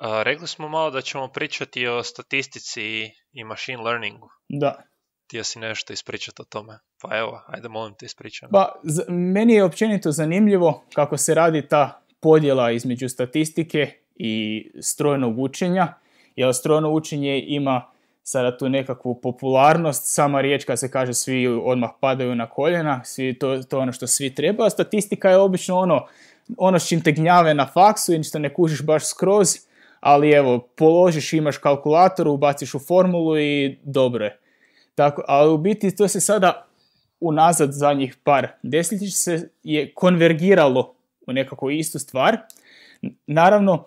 rekli smo malo da ćemo pričati o statistici i machine learningu. Da. Ti si nešto ispričati o tome. Pa evo, ajde molim te ispričaj. Pa, meni je općenito zanimljivo kako se radi ta podjela između statistike i strojnog učenja, jer strojno učenje ima sada tu nekakvu popularnost, sama riječ kad se kaže svi odmah padaju na koljena, svi to, to ono što svi treba, a statistika je obično ono, ono s te gnjave na faksu i što ne kužiš baš skroz, ali evo, položiš, imaš kalkulator, ubaciš u formulu i dobro je. Tako, ali u biti to se sada unazad zadnjih par desetljeća se je konvergiralo u nekako istu stvar. Naravno,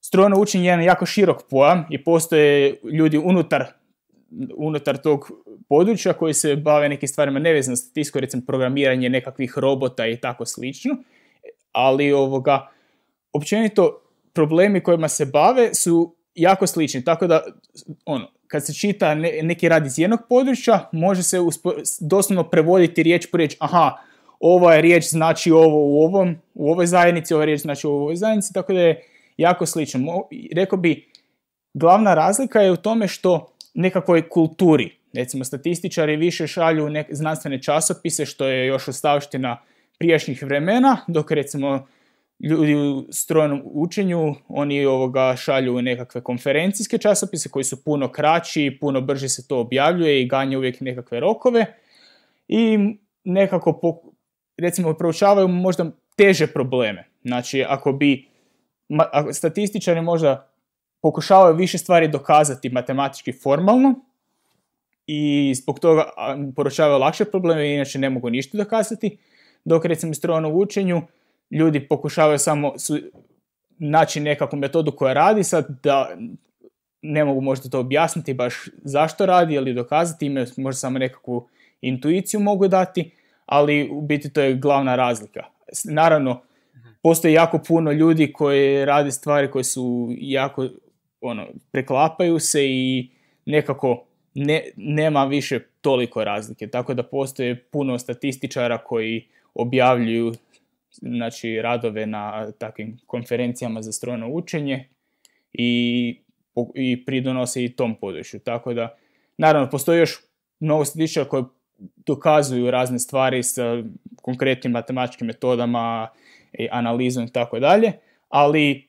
strojno učenje je jedan jako širok pojam i postoje ljudi unutar, unutar tog područja koji se bave nekim stvarima nevezano tisko recimo programiranje nekakvih robota i tako slično, ali ovoga, općenito problemi kojima se bave su jako slični. Tako da, ono, kad se čita neki rad iz jednog područja, može se doslovno prevoditi riječ po riječ, aha, ova je riječ znači ovo u ovom, u ovoj zajednici, ova riječ znači u ovoj zajednici, tako da je jako slično. rekao bi, glavna razlika je u tome što nekakvoj kulturi, recimo statističari više šalju nek, znanstvene časopise, što je još ostavština prijašnjih vremena, dok recimo ljudi u strojnom učenju, oni ovoga šalju nekakve konferencijske časopise koji su puno kraći, puno brže se to objavljuje i ganje uvijek nekakve rokove i nekako recimo proučavaju možda teže probleme. Znači ako bi ako statističari možda pokušavaju više stvari dokazati matematički formalno i zbog toga poručavaju lakše probleme inače ne mogu ništa dokazati, dok recimo strojnom učenju ljudi pokušavaju samo su, naći nekakvu metodu koja radi sad da ne mogu možda to objasniti baš zašto radi ili dokazati, imaju možda samo nekakvu intuiciju mogu dati, ali u biti to je glavna razlika. Naravno, mhm. postoji jako puno ljudi koji rade stvari koje su jako, ono, preklapaju se i nekako ne, nema više toliko razlike. Tako da postoje puno statističara koji objavljuju znači, radove na takvim konferencijama za strojno učenje i, i pridonose i tom području. Tako da, naravno, postoji još mnogo koje dokazuju razne stvari sa konkretnim matematičkim metodama, e, analizom i tako dalje, ali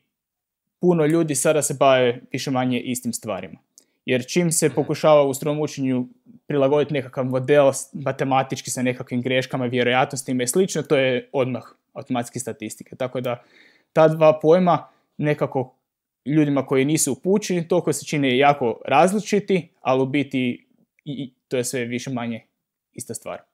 puno ljudi sada se bave više manje istim stvarima. Jer čim se mhm. pokušava u strojnom učenju prilagoditi nekakav model matematički sa nekakvim greškama, vjerojatnostima i slično, to je odmah automatske statistike. Tako da ta dva pojma nekako ljudima koji nisu upućeni, toliko se čine jako različiti, ali u biti to je sve više manje ista stvar.